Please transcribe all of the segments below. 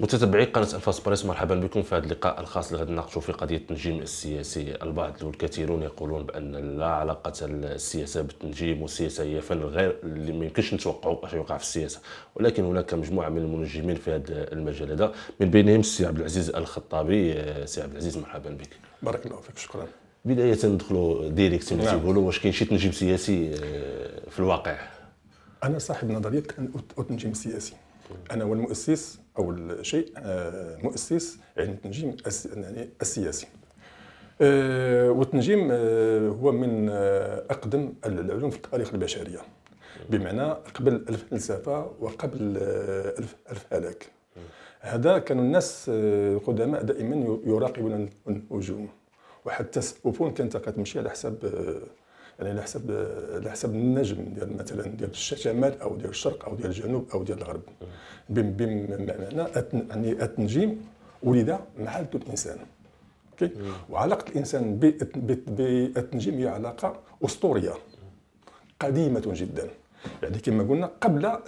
متتبعي قناه الفا سبريس مرحبا بكم في هذا اللقاء الخاص اللي غادي نناقشوا فيه قضيه التنجيم السياسي البعض والكثيرون يقولون بان لا علاقه السياسه بالتنجيم والسياسه هي فن غير اللي ما يمكنش نتوقعوا اش يوقع في السياسه ولكن هناك مجموعه من المنجمين في هذا المجال هذا من بينهم السي عبد العزيز الخطابي السي عبد العزيز مرحبا بك بارك الله فيك شكرا بدايه ندخلوا ديريكت نعم. يقولوا واش كاين شي تنجيم سياسي آه، في الواقع انا صاحب نظريه التنجيم السياسي انا والمؤسس اول شيء آه، مؤسس علم التنجيم يعني السياسي آه، والتنجيم آه، هو من اقدم العلوم في التاريخ البشريه بمعنى قبل الفلسفه وقبل الفلك هذا كانوا الناس القدماء دائما يراقبون النجوم وحتى السفن كانت تمشي على حساب يعني على حسب على حسب النجم ديال مثلا ديال الشمال او ديال الشرق او ديال الجنوب او ديال الغرب بمعنى يعني التنجيم ولد مع حاله الانسان اوكي وعلاقه الانسان بالتنجيم هي علاقه اسطوريه قديمه جدا يعني كما قلنا قبل آه،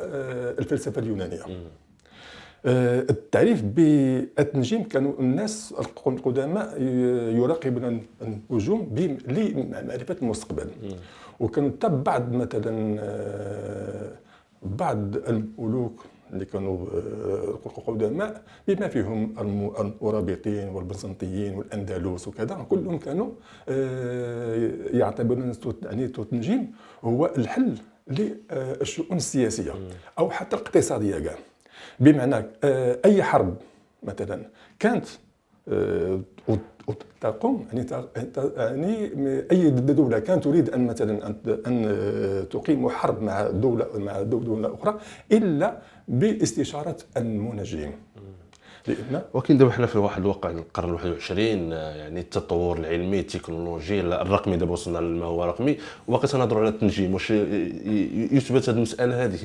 الفلسفه اليونانيه آه، التعريف بالتنجيم كانوا الناس القدماء يراقبون النجوم لمعرفه المستقبل وكانوا حتى بعض مثلا آه، بعض الملوك اللي كانوا آه، قدماء بما فيهم الأورابيطيين والبيزنطيين والأندلس وكذا كلهم كانوا يعتبرون يعني التنجيم هو الحل للشؤون السياسية أو حتى الاقتصادية كان بمعنى آه، اي حرب مثلا كانت آه، تقوم يعني يعني اي دوله كانت تريد ان مثلا ان آه، تقيم حرب مع دوله مع دوله اخرى الا باستشاره المنجم لان ولكن حنا في واحد الواقع يعني القرن 21 يعني التطور العلمي التكنولوجي الرقمي دابا وصلنا لما هو رقمي وباقي نهضروا على التنجيم واش يثبت هذه المساله هذه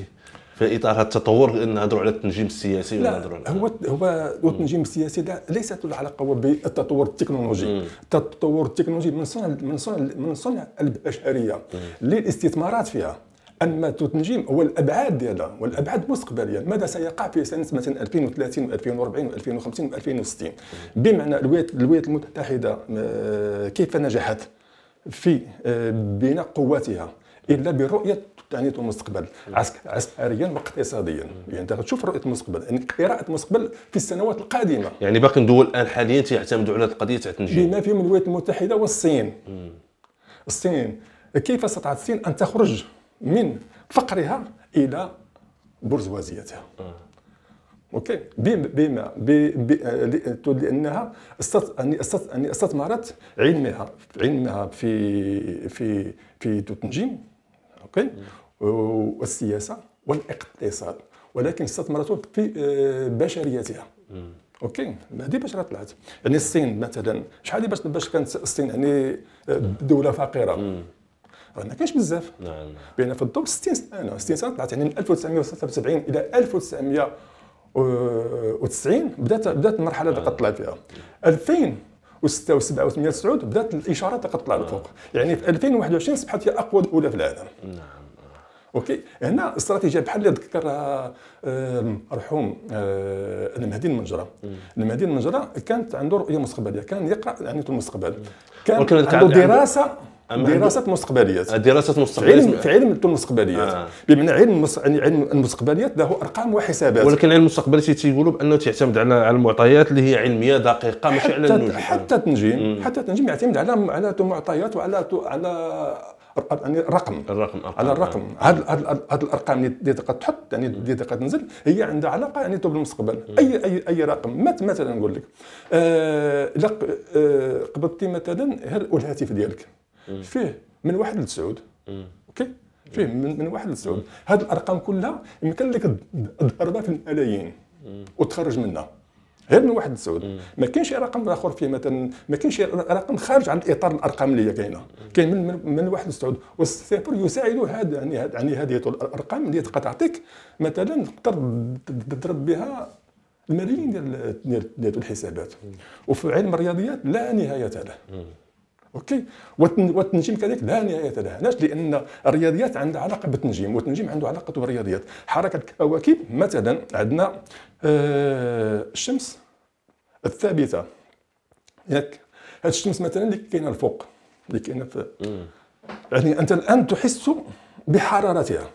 في اطار التطور نهضروا على التنجيم السياسي ولا نهضروا هو هو التنجيم السياسي ده ليس له علاقه بالتطور التكنولوجي التطور التكنولوجي من صنع من صنع من صنع البشريه للاستثمارات فيها اما التنجيم هو الابعاد ديالها والابعاد المستقبليه ماذا سيقع في سنه مثلا 2030 و2040 و2050 و2060 بمعنى الولايات المتحده آه، كيف نجحت في آه، بناء قواتها الا برؤيه تعنيته المستقبل عسكريا واقتصاديا يعني تشوف رؤيه المستقبل يعني قراءه المستقبل في السنوات القادمه يعني باقي الدول الان حاليا تيعتمدوا على القضيه تاع التنجيم بما فيهم الولايات المتحده والصين مم. الصين كيف استطاعت الصين ان تخرج من فقرها الى برجوازيتها اوكي بما لانها استثمرت علمها علمها في في في تنجيم اوكي والسياسه والاقتصاد ولكن استثمرته في آه، بشريتها اوكي هذه باش طلعت يعني الصين مثلا شحال باش باش كانت الصين يعني آه، دوله فقيره مم. راه ما كانش بزاف نعم, نعم. بين في الدور 60 سنه 60 سنه طلعت يعني من 1973 الى 1990 آه، بدات بدات المرحله اللي نعم. طلعت فيها 2000 و وسبعة و809 بدات الاشارات تطلع نعم. لفوق يعني في 2021 اصبحت هي اقوى دوله في العالم نعم اوكي هنا استراتيجيه بحال اللي ذكرها مرحوم آه، المهدي المنجره المهدي المنجره كانت عنده رؤيه مستقبليه كان يقرا عن المستقبل كان عنده دراسه دراسات مستقبليات دراسات مستقبليات في علم المستقبليات آه. بمعنى علم يعني علم المستقبليات له ارقام وحسابات ولكن علم المستقبل تيقولوا بانه تعتمد على المعطيات اللي هي علميه دقيقه ماشي على النجوم حتى التنجيم حتى التنجيم يعتمد على على معطيات وعلى على يعني الرقم الرقم على الرقم هاد هاد هاد الارقام اللي تقدر تحط يعني اللي تقدر تنزل هي عندها علاقه يعني بالمستقبل اي اي اي رقم مثلا نقول لك الا آه،, آه قبضتي مثلا هل الهاتف ديالك فيه من واحد لتسعود اوكي فيه من, من واحد لتسعود هاد الارقام كلها يمكن لك تضربها في الملايين وتخرج منها غير من واحد لتسعود ما كاينش رقم اخر فيه مثلا ما كاينش رقم خارج عن اطار الارقام اللي هي كاينه كاين من من واحد لتسعود والصفر يساعد هذا يعني يعني هذه الارقام اللي تبقى تعطيك مثلا تقدر تضرب بها الملايين ديال الحسابات وفي علم الرياضيات لا نهايه له اوكي والتنجيم كذلك لا نهايه لها علاش لان الرياضيات عندها علاقه بالتنجيم والتنجيم عنده علاقه بالرياضيات حركه الكواكب مثلا عندنا آه، الشمس الثابته ياك هاد الشمس مثلا اللي كاينه الفوق اللي كاينه في يعني انت الان تحس بحرارتها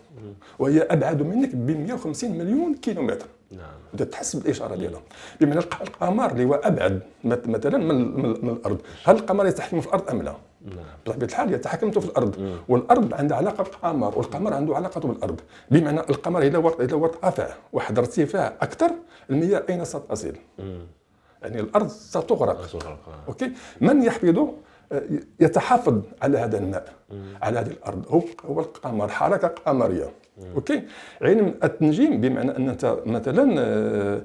وهي ابعد منك ب 150 مليون كيلومتر نعم بدات تحس بالاشاره ديالها بمعنى القمر اللي هو ابعد مثلا من, من, الارض هل القمر يتحكم في الارض ام لا؟ نعم بطبيعه الحال يتحكمته في الارض مم. والارض عندها علاقه بالقمر والقمر عنده علاقه بالارض بمعنى القمر الى ورد الى ارتفع واحد ارتفاع اكثر المياه اين ستصل؟ يعني الارض ستغرق ستغرق آه. اوكي من يحفظ آه، يتحافظ على هذا الماء مم. على هذه الارض هو هو القمر حركه قمريه اوكي علم التنجيم بمعنى ان انت مثلا آه،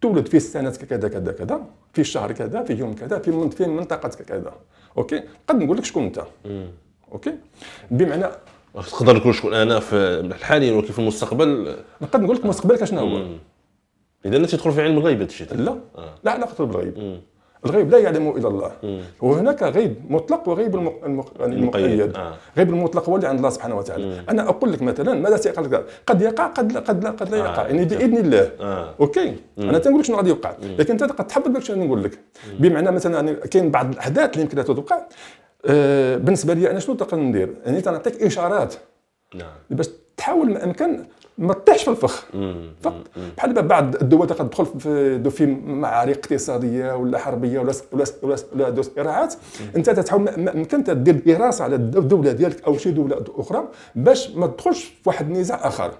تولد في السنه كذا كذا كذا في الشهر كذا في يوم كذا في من منطقه كذا اوكي قد نقول لك شكون انت اوكي بمعنى تقدر نكون شكون انا في الحالي ولكن في المستقبل نقدر نقول لك مستقبلك شنو هو اذا انت تدخل في علم الغيب هذا الشيء لا آه. لا علاقه بالغيب الغيب لا يعلمه الا الله وهناك غيب مطلق وغيب المق... المق... يعني المقيد آه. غيب المطلق هو اللي عند الله سبحانه وتعالى مم. انا اقول لك مثلا ماذا سيقع لك قد يقع قد لا قد لا, قد لا آه، يقع آه. يعني باذن الله آه. اوكي مم. انا تنقول لك شنو غادي يوقع لكن انت قد تحبط لك شنو نقول لك بمعنى مثلا يعني كاين بعض الاحداث اللي يمكن توقع آه بالنسبه لي انا شنو تقدر ندير يعني تنعطيك اشارات نعم باش تحاول ما امكن ما تطيحش في الفخ بحال بعض الدول تدخل في دوفين معارك اقتصاديه ولا حربيه ولا ولا ولا, ولا صراعات انت تحاول ممكن تدير دراسه على الدوله ديالك او شي دوله اخرى باش ما تدخلش في واحد النزاع اخر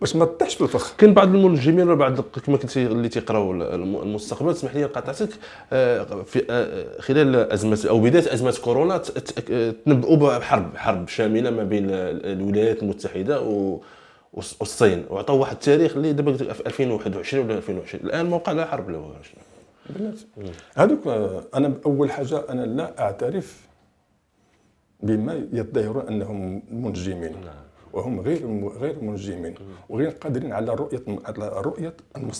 باش ما تطيحش في الفخ كاين بعض المنجمين ولا بعض كما كنت اللي تيقراو المستقبل اسمح لي قاطعتك آه، في آه، آه، خلال ازمه او بدايه ازمه كورونا تنبؤوا بحرب حرب شامله ما بين الولايات المتحده و والصين وعطاو واحد التاريخ اللي دابا قلت لك 2021 ولا 2020 الان موقع لا حرب لا والو هذوك انا اول حاجه انا لا اعترف بما يظهر انهم منجمين نعم. وهم غير غير منجمين وغير قادرين على رؤيه على رؤيه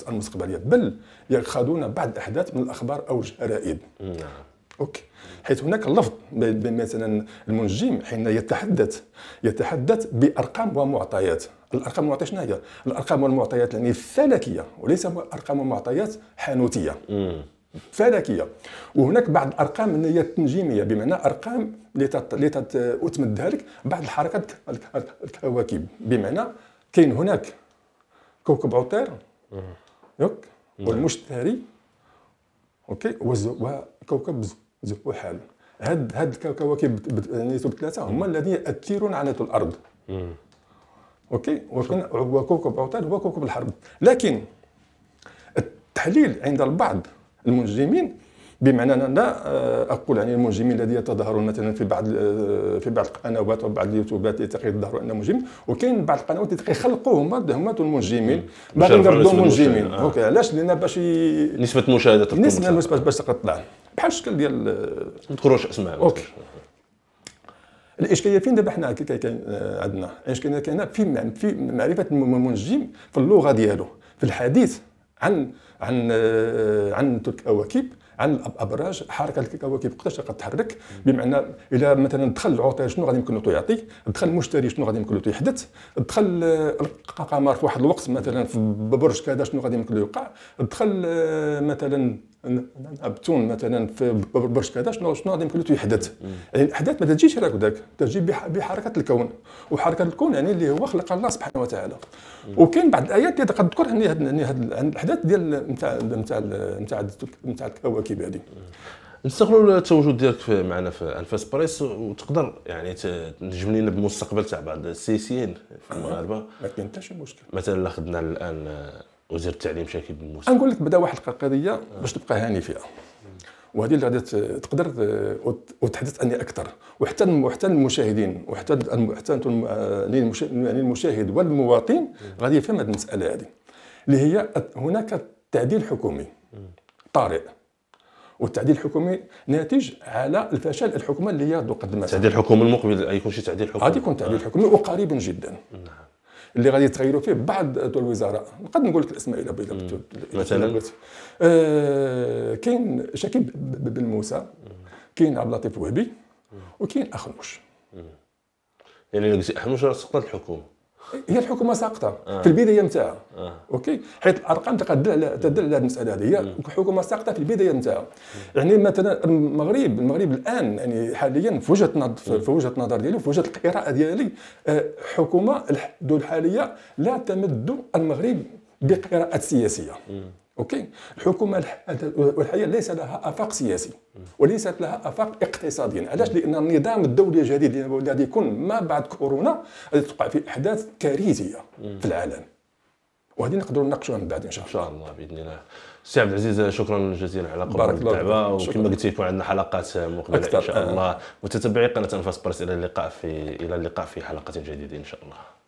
المستقبليه بل ياخذون بعض الاحداث من الاخبار او الجرائد نعم. اوكي حيث هناك لفظ مثلا المنجم حين يتحدث يتحدث بارقام ومعطيات الارقام والمعطيات شنو هي الارقام والمعطيات يعني فلكيه وليس ارقام ومعطيات حانوتيه فلكيه وهناك بعض الارقام اللي هي التنجيميه بمعنى ارقام اللي تمدها لك بعض الحركات الكواكب بمعنى كاين هناك كوكب عطير والمشتري اوكي وكوكب ذو أحد هاد هاد الكواكب نيتو يعني ثلاثه هما الذين يؤثرون على الارض مم. اوكي ولكن هو كوكب عطارد هو كوكب الحرب لكن التحليل عند البعض المنجمين بمعنى انا لا آه، اقول يعني المنجمين الذين يتظاهرون مثلا في بعض آه، في بعض القنوات وبعض اليوتيوبات يظهروا انهم مجرمين وكاين بعض القنوات يخلقوا هما هما المنجمين باغي منجمين آه. اوكي علاش لان باش نسبه المشاهده نسبه باش تقطع بحال الشكل ديال ما تذكروش اسماء اوكي الاشكاليه فين دابا حنا آه، عندنا الاشكاليه كاينه في في معرفه المنجم في اللغه ديالو في الحديث عن عن آه، عن تلك الكواكب عن الابراج حركه الكواكب تقدر تحرك بمعنى الى مثلا دخل العطيه شنو غادي يمكن له يعطي دخل المشتري شنو غادي يمكن له يحدث دخل آه، القمر في واحد الوقت مثلا في برج كذا شنو غادي يمكن له يوقع دخل مثلا نبتون مثلا في برش كذا شنو شنو غادي يمكن يحدث يعني الاحداث ما تجيش هكذاك هكذاك تجي بحركه الكون وحركه الكون يعني اللي هو خلق الله سبحانه وتعالى وكاين بعض الايات اللي تقدر تذكر يعني هاد الاحداث ديال نتاع نتاع نتاع نتاع الكواكب هذه نستغلوا التواجد ديالك معنا في الفاس بريس وتقدر يعني تنجم لنا بالمستقبل تاع بعض السيسيين في المغاربه ما كاين حتى شي مشكل مثلا خدنا الان وزير التعليم شاكي بن موسى نقول لك بدا واحد القضيه باش تبقى هاني فيها وهذه اللي غادي تقدر وتحدث عني اكثر وحتى وحتى المشاهدين وحتى حتى آه، يعني, يعني المشاهد والمواطن غادي يفهم هذه المساله هذه اللي هي هناك تعديل حكومي طارئ والتعديل الحكومي ناتج على الفشل الحكومه اللي هي قدمتها التعديل الحكومي المقبل يكون شي تعديل حكومي غادي يكون تعديل آه. حكومي وقريب جدا نعم اللي غادي يتغيروا فيه بعض الوزراء نقد نقول لك الاسماء الى بيضه مثلا آه كاين شكيب بن موسى كاين عبد اللطيف وهبي وكاين اخنوش يعني حموش راه سقطت الحكومه هي الحكومه ساقطه آه. في البدايه نتاعها آه. اوكي حيت الارقام تدل على تدل على المساله هذه هي الحكومه ساقطه في البدايه نتاعها يعني مثلا المغرب المغرب الان يعني حاليا في وجهه نظر في وجهه النظر ديالي في وجهه القراءه ديالي آه، حكومه الحاليه لا تمد المغرب بقراءات سياسيه اوكي الحكومه الحاليه ليس لها افاق سياسي وليست لها افاق اقتصادي علاش لان النظام الدولي الجديد الذي يكون ما بعد كورونا تقع في احداث كارثيه في العالم وهذه نقدروا نناقشوها من بعد ان شاء الله ان شاء الله باذن الله سي عبد العزيز شكرا جزيلا على قبول الدعوه وكما قلت يكون عندنا حلقات مقبله ان شاء الله متتبعي قناه انفاس برس الى اللقاء في الى اللقاء في حلقه جديده ان شاء الله